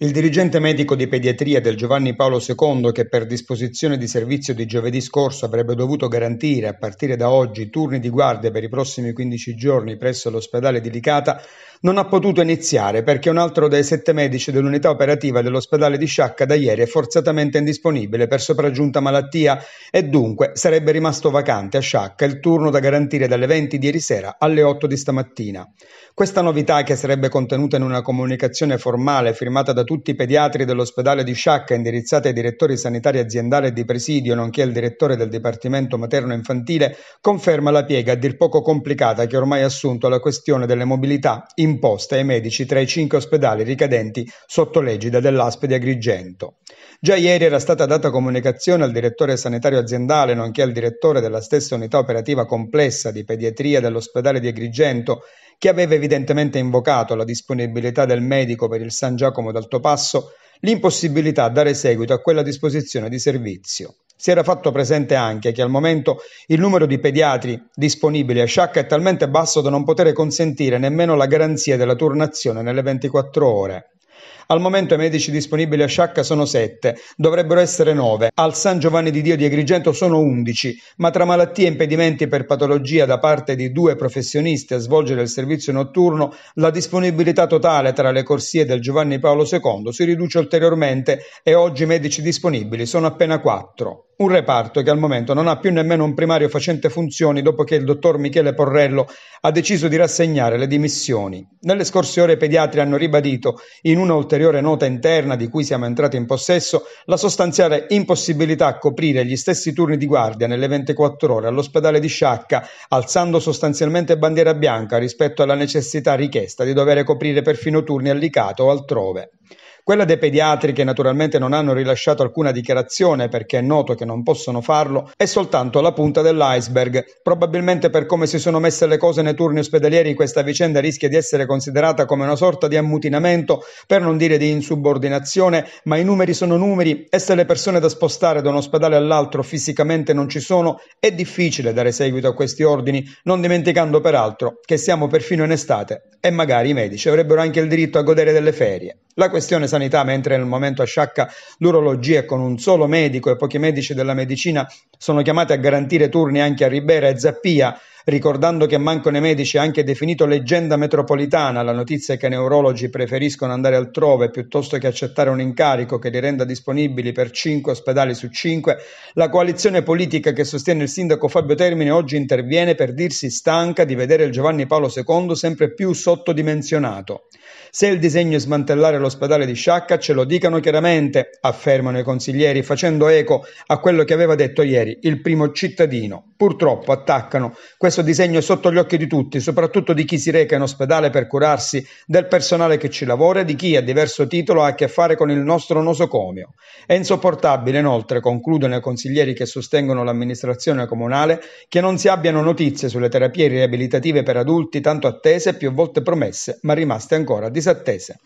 Il dirigente medico di pediatria del Giovanni Paolo II, che per disposizione di servizio di giovedì scorso avrebbe dovuto garantire a partire da oggi turni di guardia per i prossimi 15 giorni presso l'ospedale di Licata, non ha potuto iniziare perché un altro dei sette medici dell'unità operativa dell'ospedale di Sciacca da ieri è forzatamente indisponibile per sopraggiunta malattia e dunque sarebbe rimasto vacante a Sciacca il turno da garantire dalle 20 di ieri sera alle 8 di stamattina. Questa novità, che sarebbe contenuta in una comunicazione formale firmata da tutti i pediatri dell'ospedale di Sciacca indirizzata ai direttori sanitari aziendale e di presidio, nonché al direttore del Dipartimento Materno-Infantile, conferma la piega a dir poco complicata che ormai ha assunto la questione delle mobilità in imposta ai medici tra i cinque ospedali ricadenti sotto l'egida dell'ASP di Agrigento. Già ieri era stata data comunicazione al direttore sanitario aziendale, nonché al direttore della stessa unità operativa complessa di pediatria dell'ospedale di Agrigento, che aveva evidentemente invocato la disponibilità del medico per il San Giacomo d'Altopasso, l'impossibilità a dare seguito a quella disposizione di servizio. Si era fatto presente anche che al momento il numero di pediatri disponibili a Sciacca è talmente basso da non poter consentire nemmeno la garanzia della turnazione nelle 24 ore. Al momento i medici disponibili a Sciacca sono 7, dovrebbero essere 9. Al San Giovanni di Dio di Agrigento sono 11, ma tra malattie e impedimenti per patologia da parte di due professionisti a svolgere il servizio notturno, la disponibilità totale tra le corsie del Giovanni Paolo II si riduce ulteriormente e oggi i medici disponibili sono appena 4. Un reparto che al momento non ha più nemmeno un primario facente funzioni dopo che il dottor Michele Porrello ha deciso di rassegnare le dimissioni. Nelle scorse ore i pediatri hanno ribadito in una una ulteriore nota interna di cui siamo entrati in possesso la sostanziale impossibilità a coprire gli stessi turni di guardia nelle 24 ore all'ospedale di Sciacca, alzando sostanzialmente bandiera bianca rispetto alla necessità richiesta di dover coprire perfino turni a Licato o altrove. Quella dei pediatri che naturalmente non hanno rilasciato alcuna dichiarazione perché è noto che non possono farlo è soltanto la punta dell'iceberg. Probabilmente per come si sono messe le cose nei turni ospedalieri questa vicenda rischia di essere considerata come una sorta di ammutinamento per non dire di insubordinazione, ma i numeri sono numeri e se le persone da spostare da un ospedale all'altro fisicamente non ci sono è difficile dare seguito a questi ordini, non dimenticando peraltro che siamo perfino in estate e magari i medici avrebbero anche il diritto a godere delle ferie. La questione sanitaria sanità, mentre nel momento a Sciacca l'urologia con un solo medico e pochi medici della medicina sono chiamati a garantire turni anche a Ribera e Zappia, Ricordando che mancano i medici ha anche definito leggenda metropolitana la notizia che i neurologi preferiscono andare altrove piuttosto che accettare un incarico che li renda disponibili per 5 ospedali su 5, la coalizione politica che sostiene il sindaco Fabio Termine oggi interviene per dirsi stanca di vedere il Giovanni Paolo II sempre più sottodimensionato. Se il disegno è smantellare l'ospedale di Sciacca, ce lo dicano chiaramente, affermano i consiglieri, facendo eco a quello che aveva detto ieri il primo cittadino. Purtroppo attaccano questo questo disegno sotto gli occhi di tutti, soprattutto di chi si reca in ospedale per curarsi, del personale che ci lavora e di chi a diverso titolo ha a che fare con il nostro nosocomio. È insopportabile, inoltre, concludono i consiglieri che sostengono l'amministrazione comunale, che non si abbiano notizie sulle terapie riabilitative per adulti tanto attese e più volte promesse, ma rimaste ancora disattese.